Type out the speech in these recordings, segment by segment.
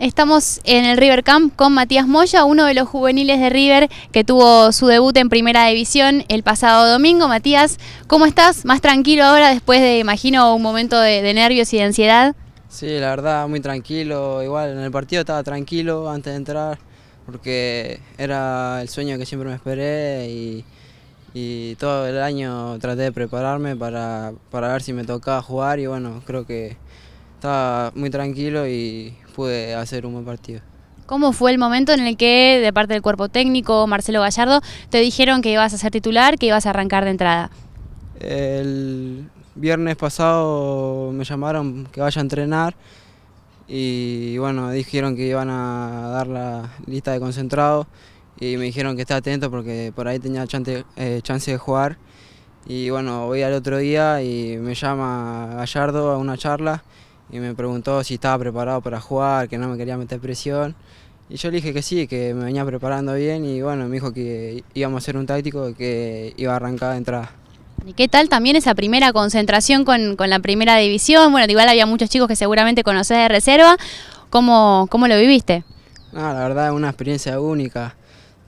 Estamos en el River Camp con Matías Moya, uno de los juveniles de River que tuvo su debut en Primera División el pasado domingo. Matías, ¿cómo estás? ¿Más tranquilo ahora después de, imagino, un momento de, nervios y de ansiedad? Sí, la verdad, muy tranquilo. Igual en el partido estaba tranquilo antes de entrar porque era el sueño que siempre me esperé y, todo el año traté de prepararme para, para ver si me tocaba jugar y bueno, creo que estaba muy tranquilo y pude hacer un buen partido. ¿Cómo fue el momento en el que, de parte del cuerpo técnico, Marcelo Gallardo, te dijeron que ibas a ser titular, que ibas a arrancar de entrada? El viernes pasado me llamaron que vaya a entrenar y bueno, dijeron que iban a dar la lista de concentrados y me dijeron que estaba atento porque por ahí tenía chance, eh, chance de jugar. Y bueno, voy al otro día y me llama Gallardo a una charla y me preguntó si estaba preparado para jugar, que no me quería meter presión. Y yo le dije que sí, que me venía preparando bien y bueno, me dijo que íbamos a ser un táctico que iba a arrancar de entrada. ¿Y qué tal también esa primera concentración con, la primera división? Bueno, igual había muchos chicos que seguramente conocés de reserva. ¿Cómo, cómo lo viviste? No, la verdad es una experiencia única.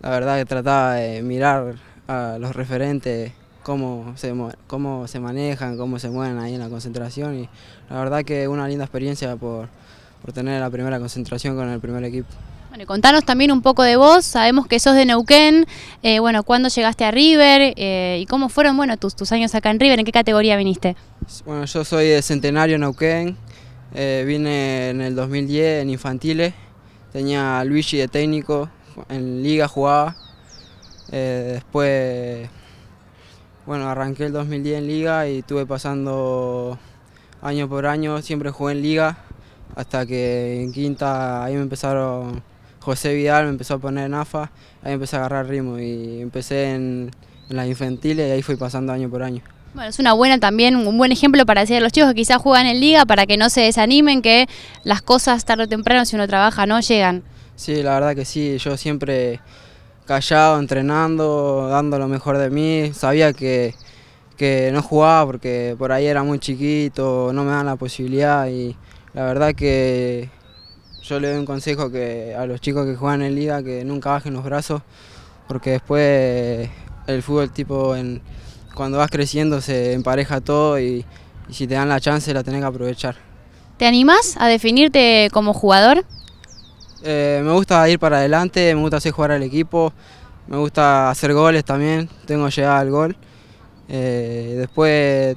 La verdad que trataba de mirar a los referentes cómo se, manejan, cómo se mueven ahí en la concentración y la verdad que una linda experiencia por, tener la primera concentración con el primer equipo. Bueno, contanos también un poco de vos, sabemos que sos de Neuquén, eh, bueno, ¿cuándo llegaste a River eh, y cómo fueron bueno, tus, tus años acá en River? ¿En qué categoría viniste? Bueno, yo soy de Centenario Neuquén, eh, vine en el 2010 en infantiles, tenía a Luigi de técnico, en liga jugaba, después bueno, arranqué el 2010 en liga y estuve pasando año por año, siempre jugué en liga, hasta que en quinta ahí me empezaron, José Vidal me empezó a poner en AFA, ahí empecé a agarrar ritmo y empecé en, en las infantiles y ahí fui pasando año por año. Bueno, es una buena también, un buen ejemplo para decir a los chicos que quizás juegan en liga para que no se desanimen, que las cosas tarde o temprano si uno trabaja no llegan. Sí, la verdad que sí, yo siempre callado, entrenando, dando lo mejor de mí. Sabía que, no jugaba porque por ahí era muy chiquito, no me dan la posibilidad y la verdad que yo le doy un consejo que a los chicos que juegan en liga que nunca bajen los brazos porque después el fútbol tipo en, cuando vas creciendo se empareja todo y, y si te dan la chance la tenés que aprovechar. ¿Te animas a definirte como jugador? Eh, me gusta ir para adelante, me gusta hacer jugar al equipo, me gusta hacer goles también, tengo llegada al gol. Eh, después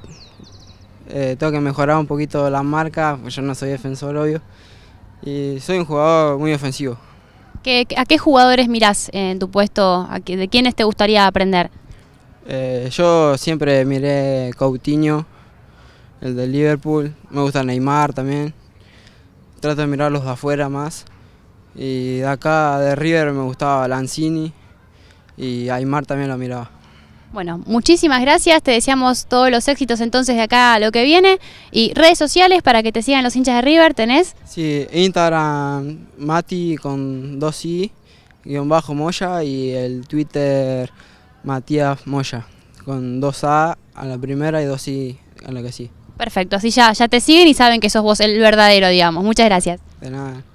eh, tengo que mejorar un poquito las marcas, pues yo no soy defensor, obvio. Y soy un jugador muy ofensivo. ¿A qué jugadores mirás en tu puesto? ¿De quiénes te gustaría aprender? yo siempre miré Coutinho, el de Liverpool. Me gusta Neymar también. Trato de mirarlos de afuera más. Y de acá de River me gustaba Lanzini y Aymar también lo miraba. Bueno, muchísimas gracias, te deseamos todos los éxitos entonces de acá a lo que viene. Y redes sociales para que te sigan los hinchas de River, ¿tenés? Sí, Instagram Mati con dos i, guión bajo Moya y el Twitter Matías Moya con 2 a a la primera y 2 i a la que sí. Perfecto, así ya, ya te siguen y saben que sos vos el verdadero, digamos. Muchas gracias. De nada.